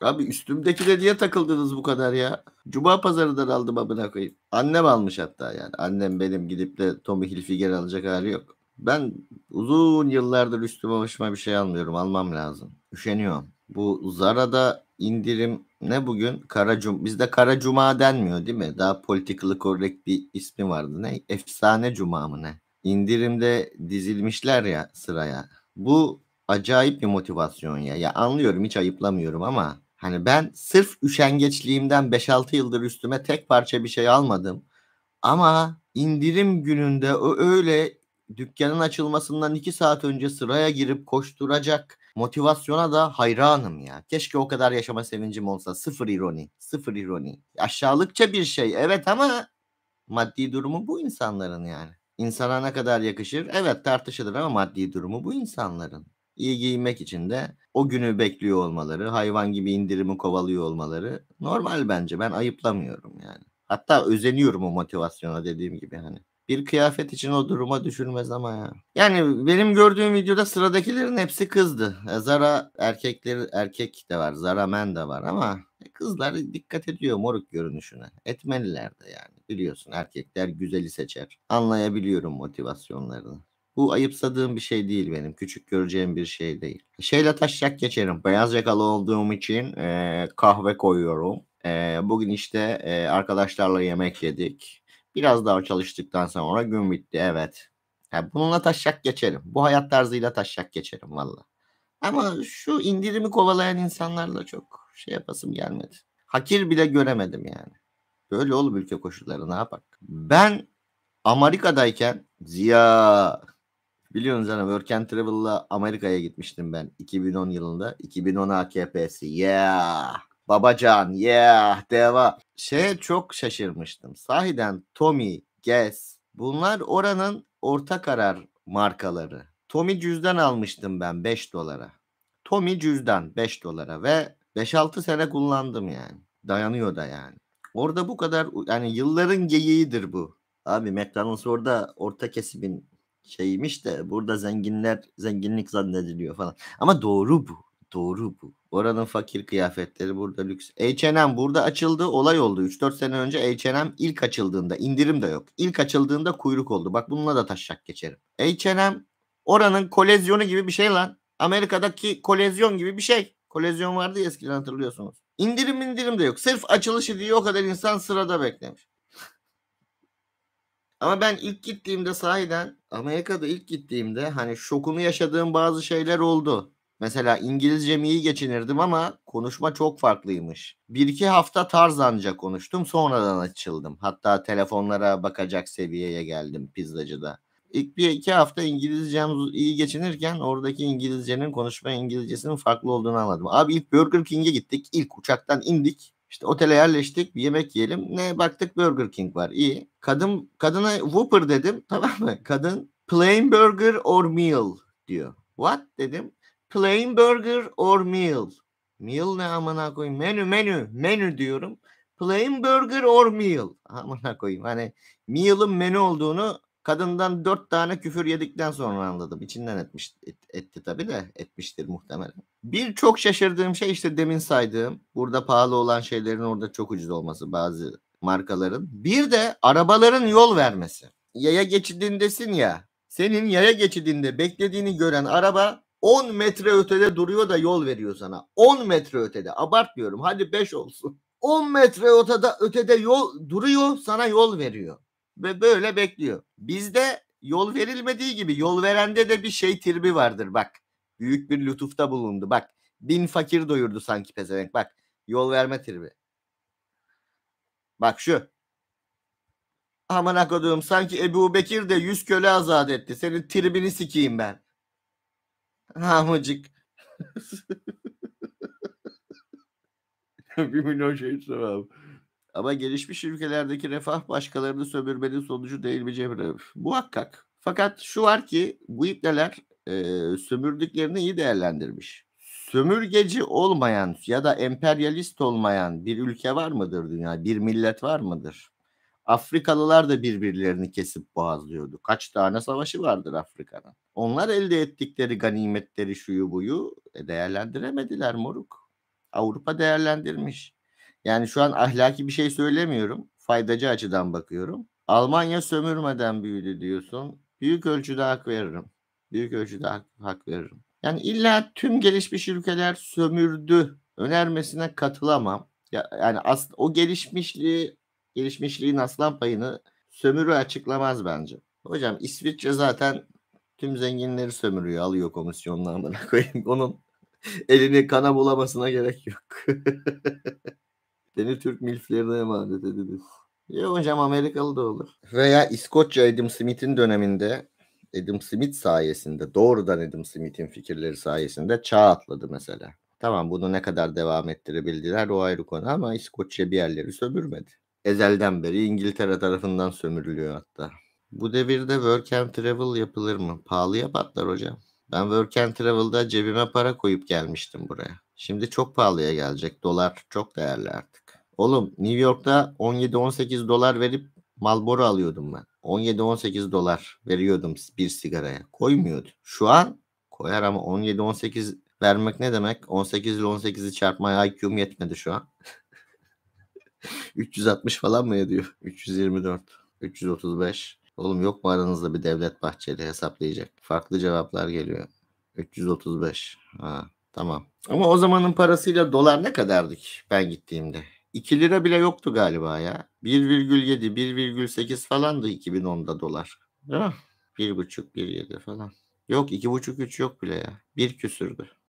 Abi üstümdeki de niye takıldınız bu kadar ya? Cuma pazarından aldım amına koyayım. Annem almış hatta yani. Annem benim gidip de Tommy Hilfiger alacak hali yok. Ben uzun yıllardır üstüme başıma bir şey almıyorum. Almam lazım. Üşeniyorum. Bu Zara'da indirim ne bugün? Kara Cuma. Bizde Kara Cuma denmiyor değil mi? Daha political correct bir ismi vardı. Ne? Efsane Cuma mı ne? İndirimde dizilmişler ya sıraya. Bu acayip bir motivasyon ya. Ya anlıyorum hiç ayıplamıyorum ama Hani ben sırf üşengeçliğimden 5-6 yıldır üstüme tek parça bir şey almadım. Ama indirim gününde o öyle dükkanın açılmasından 2 saat önce sıraya girip koşturacak motivasyona da hayranım ya. Keşke o kadar yaşama sevincim olsa. Sıfır ironi. Sıfır ironi. Aşağılıkça bir şey. Evet ama maddi durumu bu insanların yani. İnsana ne kadar yakışır? Evet tartışılır ama maddi durumu bu insanların iyi giyinmek için de o günü bekliyor olmaları, hayvan gibi indirimi kovalıyor olmaları normal bence. Ben ayıplamıyorum yani. Hatta özeniyorum o motivasyona dediğim gibi hani. Bir kıyafet için o duruma düşülmez ama ya. Yani benim gördüğüm videoda sıradakilerin hepsi kızdı. E, Zara erkekleri erkek de var. Zara men de var ama e, kızlar dikkat ediyor moruk görünüşüne. Etmeliler de yani. Biliyorsun erkekler güzeli seçer. Anlayabiliyorum motivasyonlarını. Bu ayıpsadığım bir şey değil benim. Küçük göreceğim bir şey değil. Şeyle taşacak geçerim. Beyaz yakalı olduğum için e, kahve koyuyorum. E, bugün işte e, arkadaşlarla yemek yedik. Biraz daha çalıştıktan sonra gün bitti evet. Yani bununla taşacak geçerim. Bu hayat tarzıyla taşacak geçerim valla. Ama şu indirimi kovalayan insanlarla çok şey yapasım gelmedi. Hakir bile göremedim yani. Böyle olup ülke koşulları ne yapak. Ben Amerika'dayken Ziya Biliyorsunuz canım Work and Travel'la Amerika'ya gitmiştim ben 2010 yılında. 2010 AKP'si. Yeah. Babacan. Yeah. Deva. Şeye çok şaşırmıştım. Sahiden Tommy, Guess. Bunlar oranın orta karar markaları. Tommy cüzdan almıştım ben 5 dolara. Tommy cüzdan 5 dolara ve 5-6 sene kullandım yani. Dayanıyor da yani. Orada bu kadar yani yılların geyiğidir bu. Abi McDonald's orada orta kesimin şeymiş de burada zenginler zenginlik zannediliyor falan. Ama doğru bu. Doğru bu. Oranın fakir kıyafetleri burada lüks. H&M burada açıldı olay oldu. 3-4 sene önce H&M ilk açıldığında indirim de yok. İlk açıldığında kuyruk oldu. Bak bununla da taşak geçerim. H&M oranın kolezyonu gibi bir şey lan. Amerika'daki kolezyon gibi bir şey. Kolezyon vardı ya eskiden hatırlıyorsunuz. İndirim indirim de yok. Sırf açılışı diye o kadar insan sırada beklemiş. Ama ben ilk gittiğimde sahiden Amerika'da ilk gittiğimde hani şokunu yaşadığım bazı şeyler oldu. Mesela İngilizcem iyi geçinirdim ama konuşma çok farklıymış. Bir iki hafta Tarzanca konuştum sonradan açıldım. Hatta telefonlara bakacak seviyeye geldim pizzacıda. İlk bir iki hafta İngilizcem iyi geçinirken oradaki İngilizcenin konuşma İngilizcesinin farklı olduğunu anladım. Abi ilk Burger King'e gittik. ilk uçaktan indik. İşte otele yerleştik bir yemek yiyelim. Ne baktık Burger King var. İyi. Kadın kadına Whopper dedim tamam mı? Kadın plain burger or meal diyor. What dedim. Plain burger or meal. Meal ne amına koyayım? Menü menü menü diyorum. Plain burger or meal. Amına koyayım. Hani meal'ın menü olduğunu Kadından dört tane küfür yedikten sonra anladım. İçinden etmiş, et, etti tabii de etmiştir muhtemelen. Bir çok şaşırdığım şey işte demin saydığım burada pahalı olan şeylerin orada çok ucuz olması bazı markaların. Bir de arabaların yol vermesi. Yaya geçidindesin ya. Senin yaya geçidinde beklediğini gören araba 10 metre ötede duruyor da yol veriyor sana. 10 metre ötede abartmıyorum hadi 5 olsun. 10 metre ötede, ötede yol duruyor sana yol veriyor ve böyle bekliyor. Bizde yol verilmediği gibi yol verende de bir şey tribi vardır bak. Büyük bir lütufta bulundu bak. Bin fakir doyurdu sanki pezevenk bak. Yol verme tribi. Bak şu. Aman akodum sanki Ebu Bekir de yüz köle azat etti. Senin tribini sikeyim ben. Hamıcık. bir milyon şey abi. Ama gelişmiş ülkelerdeki refah başkalarını sömürmenin sonucu değil mi Cemre? Muhakkak. Fakat şu var ki bu ipneler e, sömürdüklerini iyi değerlendirmiş. Sömürgeci olmayan ya da emperyalist olmayan bir ülke var mıdır dünya? Bir millet var mıdır? Afrikalılar da birbirlerini kesip boğazlıyordu. Kaç tane savaşı vardır Afrika'nın. Onlar elde ettikleri ganimetleri şuyu buyu e, değerlendiremediler moruk. Avrupa değerlendirmiş. Yani şu an ahlaki bir şey söylemiyorum. Faydacı açıdan bakıyorum. Almanya sömürmeden büyüdü diyorsun. Büyük ölçüde hak veririm. Büyük ölçüde hak, hak veririm. Yani illa tüm gelişmiş ülkeler sömürdü önermesine katılamam. Ya, yani as, o gelişmişliği gelişmişliğin aslan payını sömürü açıklamaz bence. Hocam İsviçre zaten tüm zenginleri sömürüyor, alıyor komisyonlarına koyayım. Onun elini kana bulamasına gerek yok. Beni Türk milflerine emanet ediniz. Ya e, hocam Amerikalı da olur. Veya İskoçya Adam Smith'in döneminde Adam Smith sayesinde doğrudan Adam Smith'in fikirleri sayesinde çağ atladı mesela. Tamam bunu ne kadar devam ettirebildiler o ayrı konu ama İskoçya bir yerleri sömürmedi. Ezelden beri İngiltere tarafından sömürülüyor hatta. Bu devirde work and travel yapılır mı? Pahalıya patlar hocam. Ben work and travel'da cebime para koyup gelmiştim buraya. Şimdi çok pahalıya gelecek. Dolar çok değerli artık. Oğlum New York'ta 17-18 dolar verip Malboro alıyordum ben. 17-18 dolar veriyordum bir sigaraya. Koymuyordu. Şu an koyar ama 17-18 vermek ne demek? 18 ile 18'i çarpmaya IQ'm yetmedi şu an. 360 falan mı ediyor? 324, 335. Oğlum yok mu aranızda bir Devlet Bahçeli hesaplayacak? Farklı cevaplar geliyor. 335. Ha, tamam. Ama o zamanın parasıyla dolar ne kadardık ben gittiğimde? 2 lira bile yoktu galiba ya. 1,7, 1,8 falandı 2010'da dolar. Değil mi? 1,5, 1,7 falan. Yok 2,5, 3 yok bile ya. 1 küsürdü.